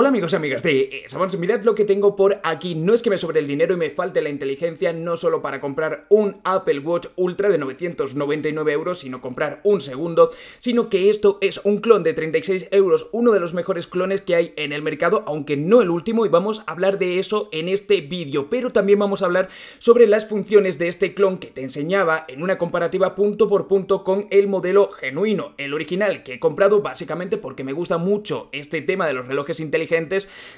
Hola amigos y amigas de Savans, mirad lo que tengo por aquí. No es que me sobre el dinero y me falte la inteligencia, no solo para comprar un Apple Watch Ultra de 999 euros, sino comprar un segundo, sino que esto es un clon de 36 euros, uno de los mejores clones que hay en el mercado, aunque no el último, y vamos a hablar de eso en este vídeo. Pero también vamos a hablar sobre las funciones de este clon que te enseñaba en una comparativa punto por punto con el modelo genuino, el original que he comprado básicamente porque me gusta mucho este tema de los relojes inteligentes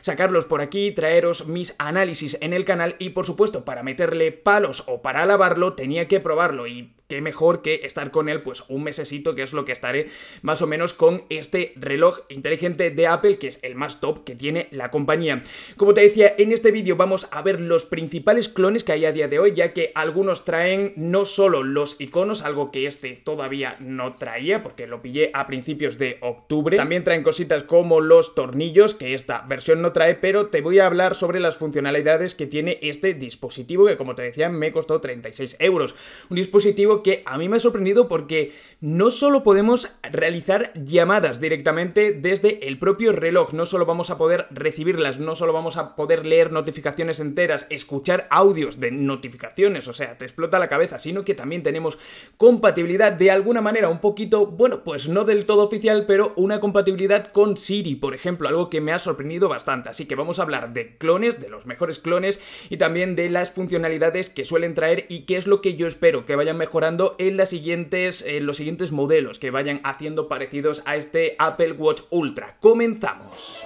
sacarlos por aquí, traeros mis análisis en el canal y por supuesto para meterle palos o para alabarlo tenía que probarlo y qué mejor que estar con él pues un mesecito, que es lo que estaré más o menos con este reloj inteligente de Apple, que es el más top que tiene la compañía. Como te decía, en este vídeo vamos a ver los principales clones que hay a día de hoy, ya que algunos traen no solo los iconos, algo que este todavía no traía, porque lo pillé a principios de octubre, también traen cositas como los tornillos, que esta versión no trae, pero te voy a hablar sobre las funcionalidades que tiene este dispositivo, que como te decía me costó 36 euros. Un dispositivo que a mí me ha sorprendido porque no solo podemos realizar llamadas directamente desde el propio reloj, no solo vamos a poder recibirlas, no solo vamos a poder leer notificaciones enteras, escuchar audios de notificaciones, o sea, te explota la cabeza, sino que también tenemos compatibilidad de alguna manera un poquito, bueno, pues no del todo oficial, pero una compatibilidad con Siri, por ejemplo, algo que me ha sorprendido bastante. Así que vamos a hablar de clones, de los mejores clones y también de las funcionalidades que suelen traer y qué es lo que yo espero que vayan mejorando en las siguientes, en eh, los siguientes modelos que vayan haciendo parecidos a este Apple Watch Ultra. ¡Comenzamos!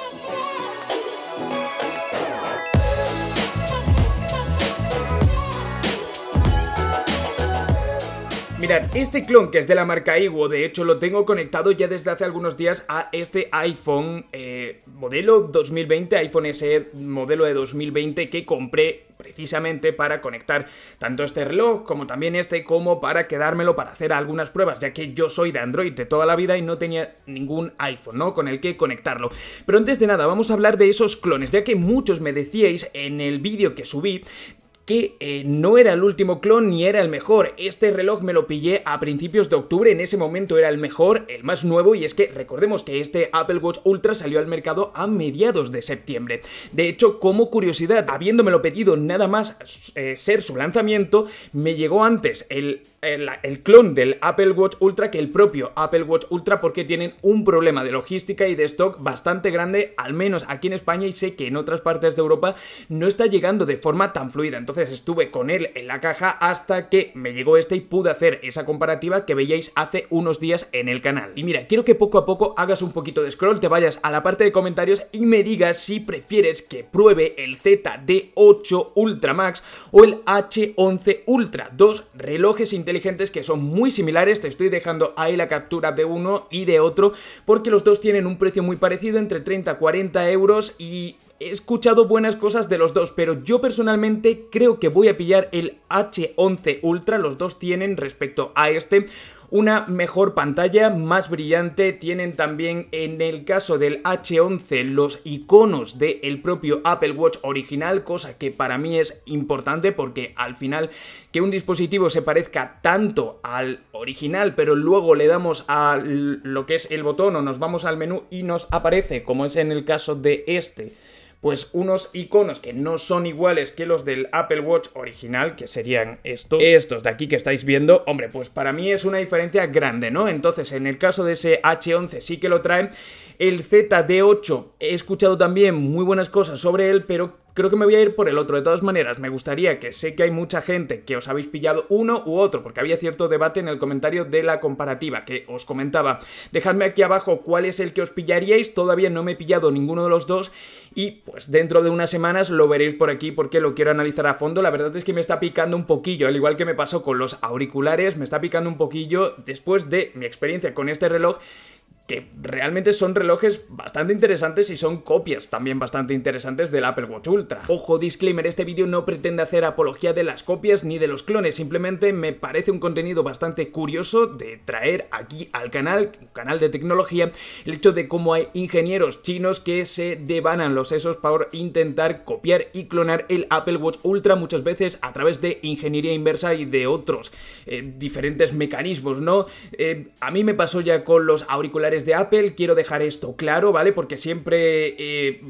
Mirad, este clon que es de la marca Iwo, de hecho lo tengo conectado ya desde hace algunos días a este iPhone eh, modelo 2020, iPhone SE modelo de 2020 que compré precisamente para conectar tanto este reloj como también este como para quedármelo para hacer algunas pruebas, ya que yo soy de Android de toda la vida y no tenía ningún iPhone, ¿no? Con el que conectarlo. Pero antes de nada, vamos a hablar de esos clones, ya que muchos me decíais en el vídeo que subí que eh, no era el último clon ni era el mejor. Este reloj me lo pillé a principios de octubre, en ese momento era el mejor, el más nuevo, y es que recordemos que este Apple Watch Ultra salió al mercado a mediados de septiembre. De hecho, como curiosidad, habiéndomelo pedido nada más eh, ser su lanzamiento, me llegó antes el eh, el, clon del Apple Watch Ultra que el propio Apple Watch Ultra porque tienen un problema de logística y de stock bastante grande, al menos aquí en España y sé que en otras partes de Europa no está llegando de forma tan fluida. Entonces estuve con él en la caja hasta que me llegó este y pude hacer esa comparativa que veíais hace unos días en el canal. Y mira, quiero que poco a poco hagas un poquito de scroll, te vayas a la parte de comentarios y me digas si prefieres que pruebe el ZD8 Ultra Max o el H11 Ultra, dos relojes inteligentes que son muy similares. Te estoy dejando ahí la captura de uno y de otro porque los dos tienen un precio muy parecido, entre 30 y 40 euros y he escuchado buenas cosas de los dos, pero yo personalmente creo que voy a pillar el H11 Ultra, los dos tienen respecto a este una mejor pantalla, más brillante. Tienen también en el caso del H11 los iconos del propio Apple Watch original, cosa que para mí es importante porque al final que un dispositivo se parezca tanto al original, pero luego le damos a lo que es el botón o nos vamos al menú y nos aparece, como es en el caso de este pues unos iconos que no son iguales que los del Apple Watch original, que serían estos, estos de aquí que estáis viendo, hombre, pues para mí es una diferencia grande, ¿no? Entonces, en el caso de ese H11 sí que lo traen, el ZD8 he escuchado también muy buenas cosas sobre él, pero creo que me voy a ir por el otro. De todas maneras, me gustaría que sé que hay mucha gente que os habéis pillado uno u otro, porque había cierto debate en el comentario de la comparativa que os comentaba. Dejadme aquí abajo cuál es el que os pillaríais. Todavía no me he pillado ninguno de los dos. Y pues dentro de unas semanas lo veréis por aquí porque lo quiero analizar a fondo. La verdad es que me está picando un poquillo, al igual que me pasó con los auriculares, me está picando un poquillo después de mi experiencia con este reloj que realmente son relojes bastante interesantes y son copias también bastante interesantes del Apple Watch Ultra. Ojo, disclaimer, este vídeo no pretende hacer apología de las copias ni de los clones, simplemente me parece un contenido bastante curioso de traer aquí al canal, canal de tecnología, el hecho de cómo hay ingenieros chinos que se devanan los sesos para intentar copiar y clonar el Apple Watch Ultra muchas veces a través de ingeniería inversa y de otros eh, diferentes mecanismos, ¿no? Eh, a mí me pasó ya con los auriculares de Apple, quiero dejar esto claro, ¿vale? Porque siempre eh,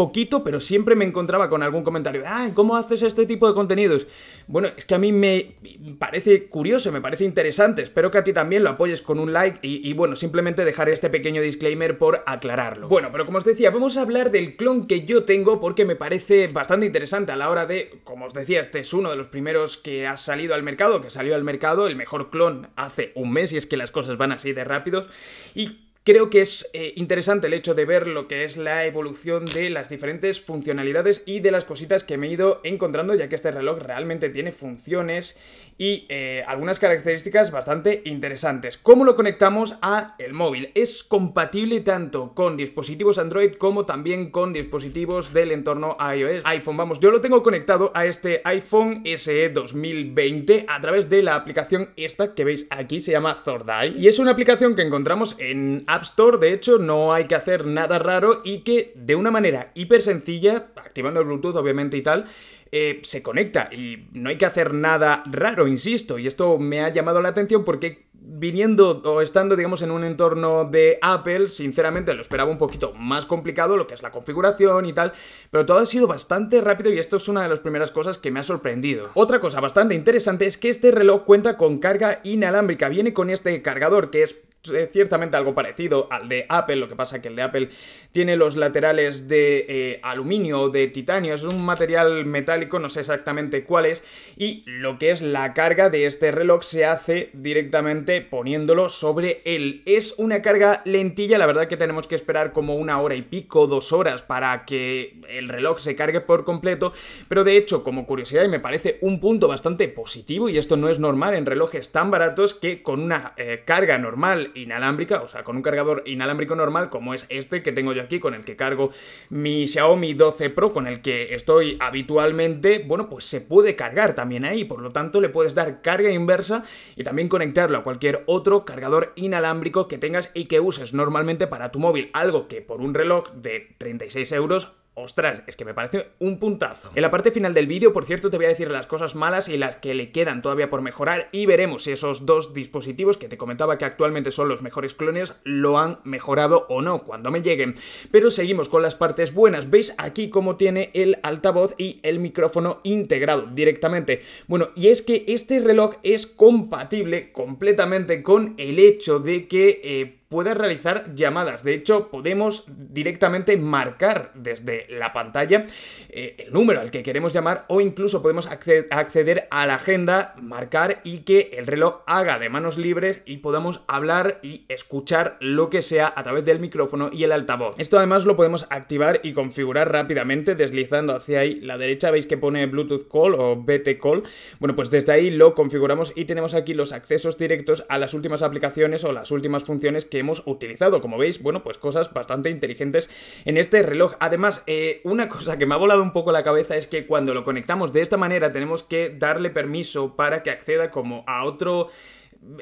poquito, pero siempre me encontraba con algún comentario, ah, ¿cómo haces este tipo de contenidos? Bueno, es que a mí me parece curioso, me parece interesante, espero que a ti también lo apoyes con un like y, bueno, simplemente dejaré este pequeño disclaimer por aclararlo. Bueno, pero como os decía, vamos a hablar del clon que yo tengo porque me parece bastante interesante a la hora de, como os decía, este es uno de los primeros que ha salido al mercado, que salió al mercado, el mejor clon hace un mes y es que las cosas van así de rápidos y Creo que es eh, interesante el hecho de ver lo que es la evolución de las diferentes funcionalidades y de las cositas que me he ido encontrando, ya que este reloj realmente tiene funciones y eh, algunas características bastante interesantes. ¿Cómo lo conectamos a el móvil? Es compatible tanto con dispositivos Android como también con dispositivos del entorno iOS, iPhone. Vamos, yo lo tengo conectado a este iPhone SE 2020 a través de la aplicación esta que veis aquí, se llama Zordai. Y es una aplicación que encontramos en App Store, de hecho, no hay que hacer nada raro y que de una manera hiper sencilla, activando el Bluetooth obviamente y tal, eh, se conecta y no hay que hacer nada raro, insisto, y esto me ha llamado la atención porque viniendo o estando, digamos, en un entorno de Apple, sinceramente lo esperaba un poquito más complicado, lo que es la configuración y tal, pero todo ha sido bastante rápido y esto es una de las primeras cosas que me ha sorprendido. Otra cosa bastante interesante es que este reloj cuenta con carga inalámbrica, viene con este cargador que es eh, ciertamente algo parecido al de Apple, lo que pasa que el de Apple tiene los laterales de eh, aluminio o de titanio, es un material metálico, no sé exactamente cuál es, y lo que es la carga de este reloj se hace directamente poniéndolo sobre él. Es una carga lentilla, la verdad que tenemos que esperar como una hora y pico, dos horas para que el reloj se cargue por completo, pero de hecho, como curiosidad, y me parece un punto bastante positivo, y esto no es normal en relojes tan baratos que con una eh, carga normal inalámbrica, o sea, con un cargador inalámbrico normal como es este que tengo yo aquí, con el que cargo mi Xiaomi 12 Pro, con el que estoy habitualmente, bueno, pues se puede cargar también ahí, por lo tanto le puedes dar carga inversa y también conectarlo a cualquier otro cargador inalámbrico que tengas y que uses normalmente para tu móvil, algo que por un reloj de 36 euros Ostras, es que me parece un puntazo. En la parte final del vídeo, por cierto, te voy a decir las cosas malas y las que le quedan todavía por mejorar y veremos si esos dos dispositivos que te comentaba que actualmente son los mejores clones lo han mejorado o no cuando me lleguen. Pero seguimos con las partes buenas. Veis aquí cómo tiene el altavoz y el micrófono integrado directamente. Bueno, y es que este reloj es compatible completamente con el hecho de que... Eh, puede realizar llamadas. De hecho, podemos directamente marcar desde la pantalla eh, el número al que queremos llamar o incluso podemos acceder a la agenda, marcar y que el reloj haga de manos libres y podamos hablar y escuchar lo que sea a través del micrófono y el altavoz. Esto además lo podemos activar y configurar rápidamente deslizando hacia ahí la derecha, veis que pone Bluetooth Call o BT Call. Bueno, pues desde ahí lo configuramos y tenemos aquí los accesos directos a las últimas aplicaciones o las últimas funciones que hemos utilizado. Como veis, bueno, pues cosas bastante inteligentes en este reloj. Además, eh, una cosa que me ha volado un poco la cabeza es que cuando lo conectamos de esta manera tenemos que darle permiso para que acceda como a otro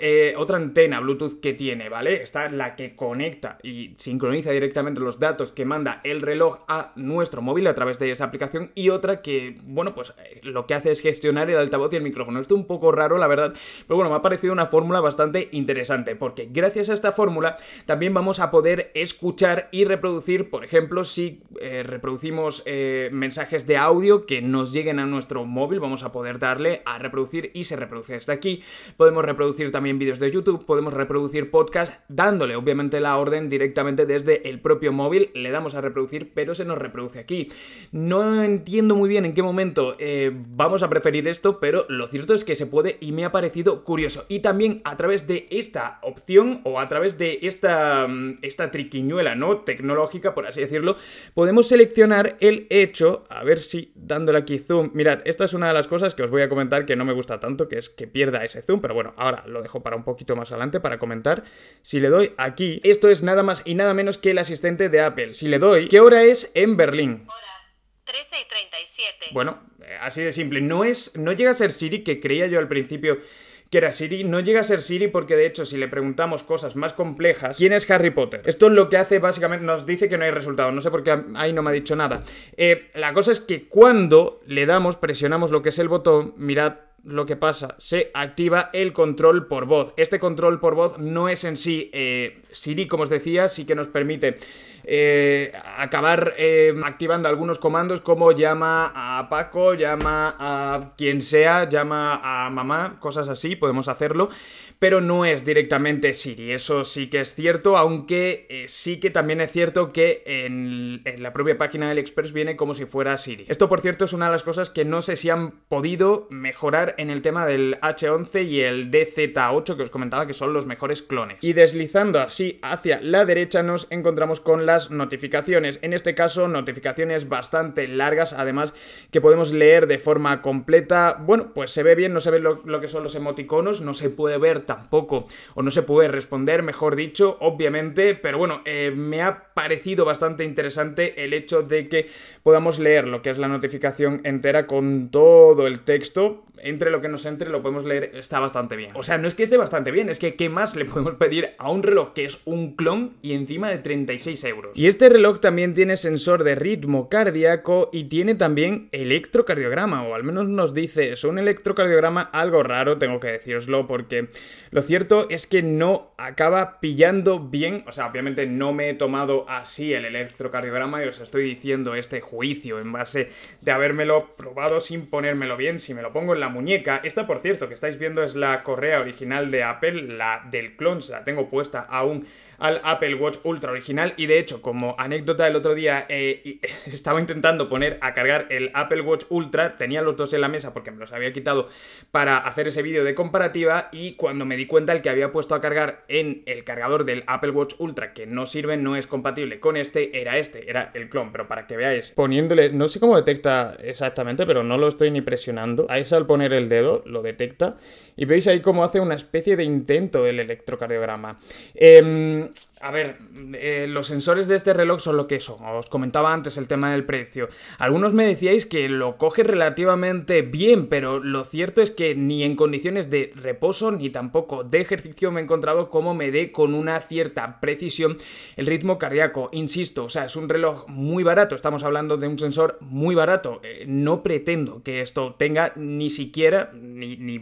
eh, otra antena Bluetooth que tiene, ¿vale? es la que conecta y sincroniza directamente los datos que manda el reloj a nuestro móvil a través de esa aplicación y otra que, bueno, pues eh, lo que hace es gestionar el altavoz y el micrófono. Esto es un poco raro, la verdad, pero bueno, me ha parecido una fórmula bastante interesante porque gracias a esta fórmula también vamos a poder escuchar y reproducir, por ejemplo, si eh, reproducimos mensajes de audio que nos lleguen a nuestro móvil, vamos a poder darle a reproducir y se reproduce hasta aquí. Podemos reproducir también vídeos de YouTube, podemos reproducir podcast dándole obviamente la orden directamente desde el propio móvil, le damos a reproducir, pero se nos reproduce aquí. No entiendo muy bien en qué momento eh, vamos a preferir esto, pero lo cierto es que se puede y me ha parecido curioso. Y también a través de esta opción o a través de esta, mm, esta triquiñuela, ¿no? Tecnológica, por así decirlo, podemos seleccionar el hecho, a ver si dándole aquí zoom, mirad, esta es una de las cosas que os voy a comentar que no me gusta tanto, que es que pierda ese zoom, pero bueno, ahora lo lo dejo para un poquito más adelante para comentar. Si le doy aquí, esto es nada más y nada menos que el asistente de Apple. Si le doy, ¿qué hora es en Berlín? Hora, Bueno, eh, así de simple. No es, no llega a ser Siri que creía yo al principio que era Siri, no llega a ser Siri porque de hecho si le preguntamos cosas más complejas, ¿quién es Harry Potter? Esto es lo que hace básicamente, nos dice que no hay resultado, no sé por qué ahí no me ha dicho nada. Eh, la cosa es que cuando le damos, presionamos lo que es el botón, mirad lo que pasa, se activa el control por voz. Este control por voz no es en sí eh, Siri, como os decía, sí que nos permite eh, acabar eh, activando algunos comandos como llama a Paco, llama a quien sea, llama a mamá, cosas así, podemos hacerlo, pero no es directamente Siri, eso sí que es cierto, aunque eh, sí que también es cierto que en, en la propia página del Express viene como si fuera Siri. Esto, por cierto, es una de las cosas que no sé si han podido mejorar en el tema del H11 y el DZ8 que os comentaba que son los mejores clones. Y deslizando así hacia la derecha nos encontramos con la notificaciones. En este caso, notificaciones bastante largas, además que podemos leer de forma completa. Bueno, pues se ve bien, no se ve lo, que son los emoticonos, no se puede ver tampoco, o no se puede responder, mejor dicho, obviamente, pero bueno, eh, me ha parecido bastante interesante el hecho de que podamos leer lo que es la notificación entera con todo el texto. Entre lo que nos entre lo podemos leer, está bastante bien. O sea, no es que esté bastante bien, es que ¿qué más le podemos pedir a un reloj que es un clon y encima de 36 euros? Y este reloj también tiene sensor de ritmo cardíaco y tiene también electrocardiograma, o al menos nos dice es un electrocardiograma algo raro, tengo que deciroslo, porque lo cierto es que no acaba pillando bien, o sea, obviamente no me he tomado así el electrocardiograma y os estoy diciendo este juicio en base de habérmelo probado sin ponérmelo bien. Si me lo pongo en la muñeca, esta por cierto que estáis viendo es la correa original de Apple, la del clon, la tengo puesta aún al Apple Watch Ultra original y de hecho como anécdota el otro día eh, estaba intentando poner a cargar el Apple Watch Ultra, tenía los dos en la mesa porque me los había quitado para hacer ese vídeo de comparativa y cuando me di cuenta el que había puesto a cargar en el cargador del Apple Watch Ultra que no sirve no es compatible con este era este, era el clon, pero para que veáis, poniéndole, no sé cómo detecta exactamente, pero no lo estoy ni presionando, ahí sal al poner el dedo lo detecta y veis ahí cómo hace una especie de intento el electrocardiograma. Em, a ver, mm, eh, los sensores de este reloj son lo que son. Os comentaba antes el tema del precio. Algunos me decíais que lo coge relativamente bien, pero lo cierto es que ni en condiciones de reposo ni tampoco de ejercicio me he encontrado como me dé con una cierta precisión el ritmo cardíaco. Insisto, o sea, es un reloj muy barato. Estamos hablando de un sensor muy barato. Eh, no pretendo que esto tenga ni siquiera, ni,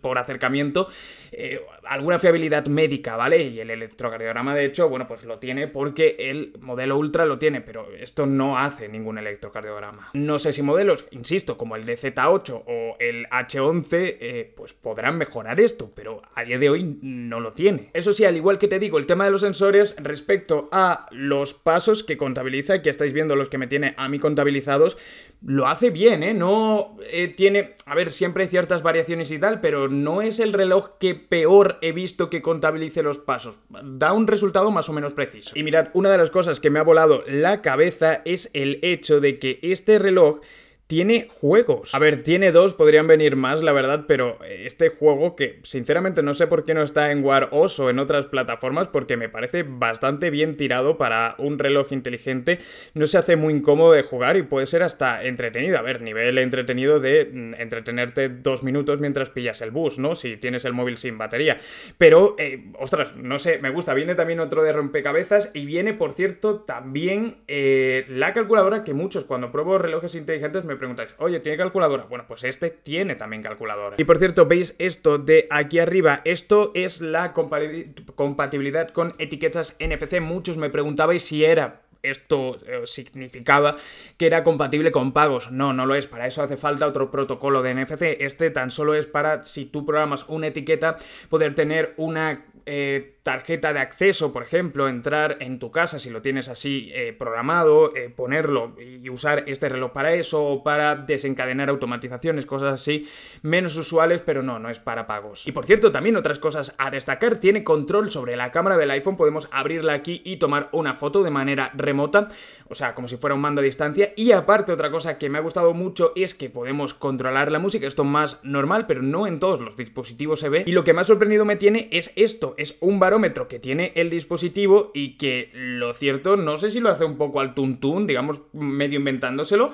por acercamiento, eh, alguna fiabilidad médica, ¿vale? Y el electrocardiograma de hecho, bueno, pues lo tiene porque el modelo Ultra lo tiene, pero esto no hace ningún electrocardiograma. No sé si modelos, insisto, como el DZ8 o el H11, eh, pues podrán mejorar esto, pero a día de hoy no lo tiene. Eso sí, al igual que te digo, el tema de los sensores respecto a los pasos que contabiliza, que estáis viendo los que me tiene a mí contabilizados, lo hace bien, ¿eh? No eh, tiene, a ver, siempre hay ciertas variaciones y tal, pero no es el reloj que peor he visto que contabilice los pasos. Da un resultado más o menos preciso. Y mirad, una de las cosas que me ha volado la cabeza es el hecho de que este reloj tiene juegos. A ver, tiene dos, podrían venir más, la verdad, pero eh, este juego que sinceramente no sé por qué no está en War OS o en otras plataformas porque me parece bastante bien tirado para un reloj inteligente, no se hace muy incómodo de jugar y puede ser hasta entretenido. A ver, nivel entretenido de mm, entretenerte dos minutos mientras pillas el bus, ¿no? Si tienes el móvil sin batería. Pero, eh, ostras, no sé, me gusta. Viene también otro de rompecabezas y viene, por cierto, también eh, la calculadora que muchos cuando pruebo relojes inteligentes me me preguntáis, oye, ¿tiene calculadora? Bueno, pues este tiene también calculadora. Y por cierto, veis esto de aquí arriba, esto es la compatibilidad con etiquetas NFC. Muchos me preguntabais si era esto eh, significaba que era compatible con pagos. No, no lo es. Para eso hace falta otro protocolo de NFC. Este tan solo es para si tú programas una etiqueta poder tener una... Eh, tarjeta de acceso, por ejemplo, entrar en tu casa si lo tienes así eh, programado, eh, ponerlo y usar este reloj para eso o para desencadenar automatizaciones, cosas así menos usuales, pero no, no es para pagos. Y por cierto, también otras cosas a destacar, tiene control sobre la cámara del iPhone, podemos abrirla aquí y tomar una foto de manera remota, o sea, como si fuera un mando a distancia. Y aparte, otra cosa que me ha gustado mucho es que podemos controlar la música, esto más normal, pero no en todos los dispositivos se ve. Y lo que más sorprendido me tiene es esto, es un bar que tiene el dispositivo y que lo cierto, no sé si lo hace un poco al tuntún, digamos, medio inventándoselo,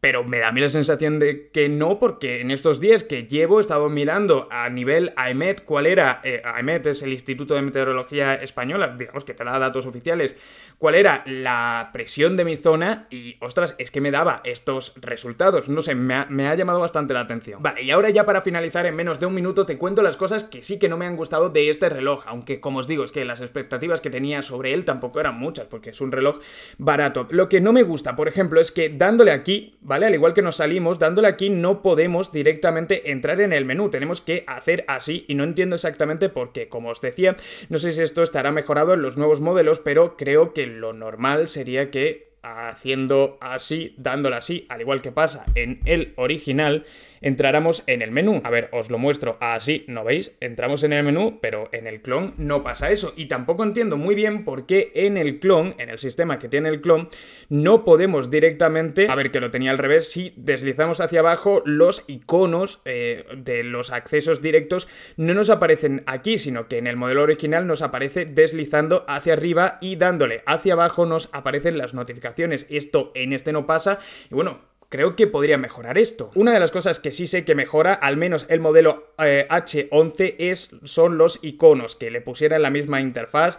pero me da a mí la sensación de que no, porque en estos días que llevo he estado mirando a nivel AEMET cuál era, eh, AEMET es el Instituto de Meteorología Española, digamos que te da datos oficiales, cuál era la presión de mi zona y ostras, es que me daba estos resultados, no sé, me ha llamado bastante la atención. Vale, y ahora ya para finalizar en menos de un minuto te cuento las cosas que sí que no me han gustado de este reloj, aunque como os digo es que las expectativas que tenía sobre él tampoco eran muchas, porque es un reloj barato. Lo que no me gusta, por ejemplo, es que dándole aquí ¿vale? Al igual que nos salimos, dándole aquí no podemos directamente entrar en el menú, tenemos que hacer así y no entiendo exactamente por qué, como os decía, no sé si esto estará mejorado en los nuevos modelos, pero creo que lo normal sería que haciendo así, dándole así, al igual que pasa en el original, entráramos en el menú. A ver, os lo muestro así, ¿no veis? Entramos en el menú, pero en el clon no pasa eso. Y tampoco entiendo muy bien por qué en el clon, en el sistema que tiene el clon, no podemos directamente, a ver que lo tenía al revés, si deslizamos hacia abajo los iconos eh, de los accesos directos no nos aparecen aquí, sino que en el modelo original nos aparece deslizando hacia arriba y dándole hacia abajo nos aparecen las notificaciones. Esto en este no pasa. Y bueno, creo que podría mejorar esto. Una de las cosas que sí sé que mejora, al menos el modelo H11, eh, es, son los iconos que le pusiera la misma interfaz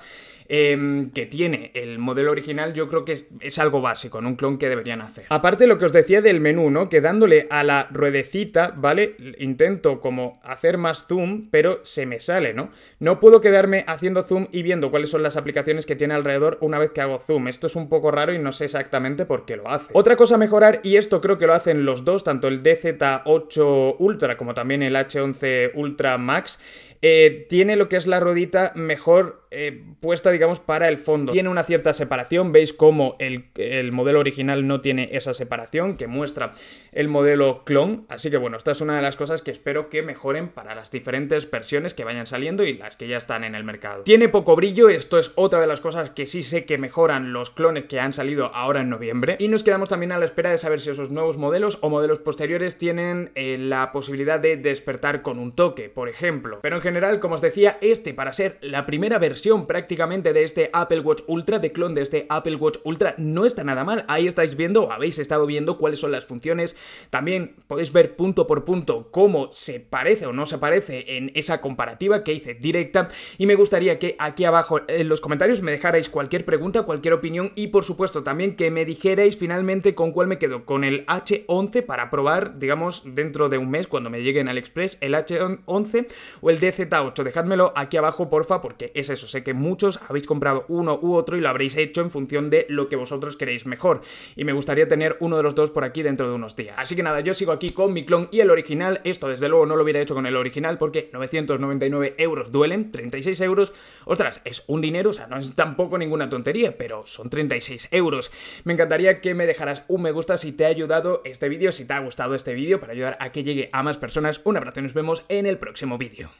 Em, que tiene el modelo original, yo creo que es, algo básico en un clon que deberían hacer. Aparte lo que os decía del menú, ¿no? Que dándole a la ruedecita, ¿vale? Intento como hacer más zoom, pero se me sale, ¿no? No puedo quedarme haciendo zoom y viendo cuáles son las aplicaciones que tiene alrededor una vez que hago zoom. Esto es un poco raro y no sé exactamente por qué lo hace. Otra cosa a mejorar, y esto creo que lo hacen los dos, tanto el DZ8 Ultra como también el H11 Ultra Max, eh, tiene lo que es la rodita mejor eh, puesta, digamos, para el fondo. Tiene una cierta separación, veis como el, modelo original no tiene esa separación que muestra el modelo clon. Así que bueno, esta es una de las cosas que espero que mejoren para las diferentes versiones que vayan saliendo y las que ya están en el mercado. Tiene poco brillo, esto es otra de las cosas que sí sé que mejoran los clones que han salido ahora en noviembre. Y nos quedamos también a la espera de saber si esos nuevos modelos o modelos posteriores tienen eh, la posibilidad de despertar con un toque, por ejemplo. Pero en general general, como os decía, este para ser la primera versión prácticamente de este Apple Watch Ultra, de clon de este Apple Watch Ultra, no está nada mal. Ahí estáis viendo, habéis estado viendo cuáles son las funciones. También podéis ver punto por punto cómo se parece o no se parece en esa comparativa que hice directa. Y me gustaría que aquí abajo en los comentarios me dejarais cualquier pregunta, cualquier opinión y por supuesto también que me dijerais finalmente con cuál me quedo, con el H11 para probar, digamos, dentro de un mes cuando me lleguen al Express, el H11 o el DC Z8, dejádmelo aquí abajo, porfa, porque es eso, sé que muchos habéis comprado uno u otro y lo habréis hecho en función de lo que vosotros queréis mejor, y me gustaría tener uno de los dos por aquí dentro de unos días. Así que nada, yo sigo aquí con mi clon y el original, esto desde luego no lo hubiera hecho con el original porque 999 euros duelen, 36 euros, ostras, es un dinero, o sea, no es tampoco ninguna tontería, pero son 36 euros. Me encantaría que me dejaras un me gusta si te ha ayudado este vídeo, si te ha gustado este vídeo, para ayudar a que llegue a más personas. Un abrazo y nos vemos en el próximo vídeo.